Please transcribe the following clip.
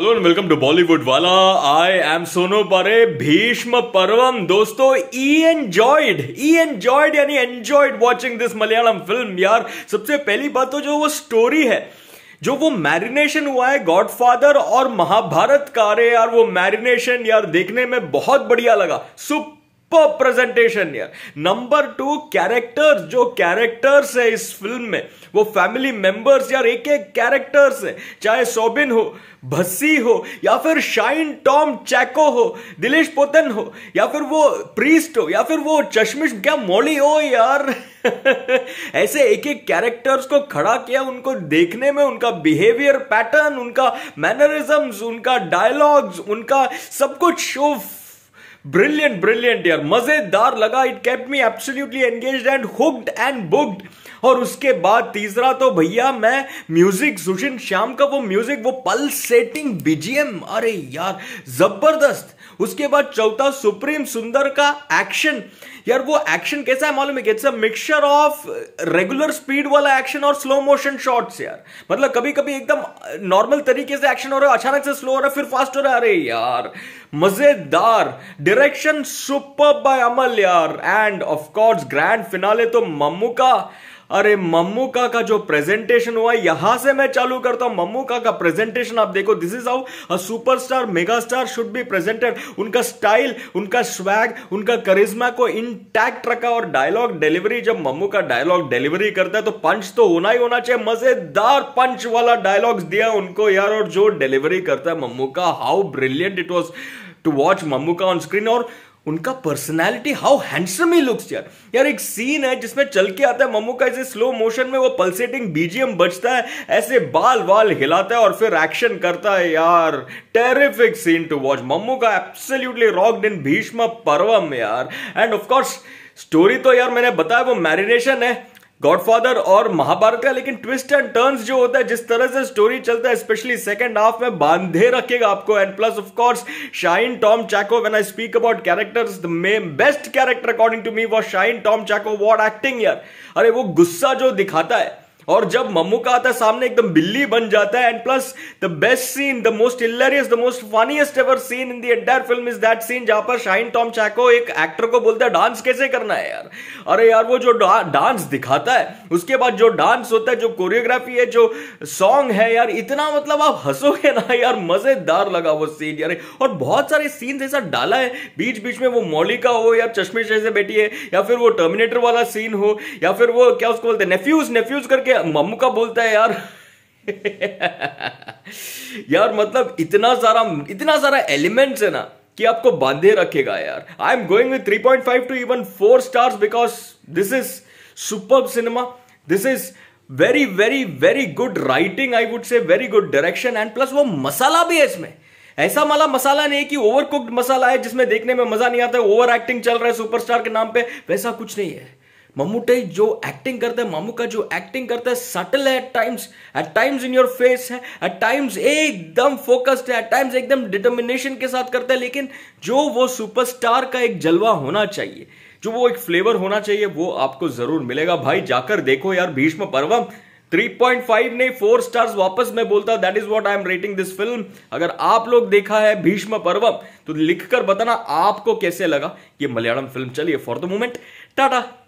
hello and welcome to Bollywood वाला I am Sonu परे भीष्म पर्वम दोस्तों ई एंजॉयड ई एंजॉयड यानी enjoyed watching this Malayalam film यार सबसे पहली बात तो जो वो स्टोरी है जो वो मैरिनेशन हुआ है गॉडफादर और महाभारत का रे यार वो मैरिनेशन यार देखने में बहुत बढ़िया लगा सुपर सुपर प्रेजेंटेशन यार नंबर टू कैरेक्टर्स जो कैरेक्टर्स है इस फिल्म में वो फैमिली मेंबर्स यार एक एक कैरेक्टर्स है चाहे सोबिन हो भस्सी हो या फिर शाइन टॉम चैको हो दिलेश पोतन हो या फिर वो प्रीस्ट हो या फिर वो चश्मिश क्या मोली हो यार ऐसे एक एक कैरेक्टर्स को खड़ा किया उनको देखने में उनका बिहेवियर पैटर्न उनका मैनरिज्म उनका डायलॉग्स उनका सब कुछ शो ब्रिलियंट ब्रिलियंट यार मजेदार लगा it kept me absolutely engage and hooked and booked और उसके बाद तीसरा तो भैया मैं म्यूजिक सुशिन श्याम का वो म्यूजिक वो पल्सेटिंग बीजीएम अरे यार जबरदस्त उसके बाद चौथा सुप्रीम सुंदर का एक्शन यार वो एक्शन कैसा है मालूम है it's a mixture of regular speed वाला एक्शन और स्लो मोशन शॉट्स यार मतलब कभी कभी एकदम नॉर्मल तरीके से एक्शन हो रहा है अचानक से स्लो हो रहा है फिर फास्ट हो रहा है अरे यार मजेदार डायरेक्शन सुपर बाय अमल यार and of course grand finale तो मम्मू का अरे मम्मू का का जो प्रेजेंटेशन हुआ यहां से मैं चालू करता हूं मम्मू का का प्रेजेंटेशन आप देखो this is how a superstar mega star should be presented उनका स्टाइल उनका स्वैग उनका करिश्मा को इंटैक्ट रखा और डायलॉग डिलीवरी जब मम्मू का डायलॉग डिलीवरी करता है तो पंच तो होना ही होना चाहिए मजेदार पंच वाला डायलॉग्स दिया उनको यार और जो डिलीवरी करता है मम्मू का how brilliant it was to watch Mammu का ऑन स्क्रीन और उनका personality how handsome he looks यार यार एक सीन है जिसमें चल के आता है मम्मू का ऐसे स्लो मोशन में वो पल्सेटिंग बीजीएम बजता है ऐसे बाल वाल हिलाता है और फिर एक्शन करता है यार terrific scene to watch Mammu का absolutely rocked in Bheeshma Parvam यार एंड ऑफ कोर्स स्टोरी तो यार मैंने बताया वो मैरिनेशन है गॉडफादर और महाभारत का लेकिन ट्विस्ट एंड टर्न्स जो होता है जिस तरह से स्टोरी चलता है स्पेशली सेकंड हाफ में बांधे रखेगा आपको and plus of course Shine Tom Chacko when I speak about characters the best character according to me was Shine Tom Chacko what acting यार अरे वो गुस्सा जो दिखाता है और जब मम्मू का आता है सामने एकदम बिल्ली बन जाता है and plus the best scene the most hilarious the most funniest ever scene in the entire film is that scene जहां पर शाइन टॉम चैको एक एक्टर को बोलता है डांस कैसे करना है यार अरे यार वो जो डांस दिखाता है उसके बाद जो डांस होता है जो कोरियोग्राफी है जो सॉन्ग है यार इतना मतलब आप हंसोगे ना यार मजेदार लगा वो सीन यार और बहुत सारे सीन ऐसा डाला है बीच बीच में वो मौलिका हो या चश्मे जैसे बैठी है या फिर वो टर्मिनेटर वाला सीन हो या फिर वो क्या उसको बोलते हैं नेफ्यूज नेफ्यूज करके के मम्मू का बोलता है यार यार मतलब इतना सारा इतना सारा एलिमेंट्स है ना कि आपको बांधे रखेगा यार I am going with five to even four stars because this is super cinema this is very very very good writing I would say very good direction and plus वो मसाला भी है इसमें ऐसा वाला मसाला नहीं कि ओवर कुक्ड मसाला है जिसमें देखने में मजा नहीं आता ओवर एक्टिंग चल रहा है सुपरस्टार के नाम पे वैसा कुछ नहीं है मम्मूटे जो एक्टिंग करता है मामू का जो एक्टिंग करता है सटल है at times at times in your face है एट टाइम्स एकदम फोकस्ड है एट टाइम्स एकदम डिटर्मिनेशन के साथ करता है लेकिन जो वो सुपरस्टार का एक जलवा होना चाहिए जो वो एक फ्लेवर होना चाहिए वो आपको जरूर मिलेगा भाई जाकर देखो यार भीष्म पर्वम 3.5 नहीं फोर स्टार्स वापस मैं बोलता that is what I am rating this film अगर आप लोग देखा है भीष्म पर्वम तो लिखकर बताना आपको कैसे लगा ये मलयालम फिल्म चलिए फॉर द मोमेंट टाटा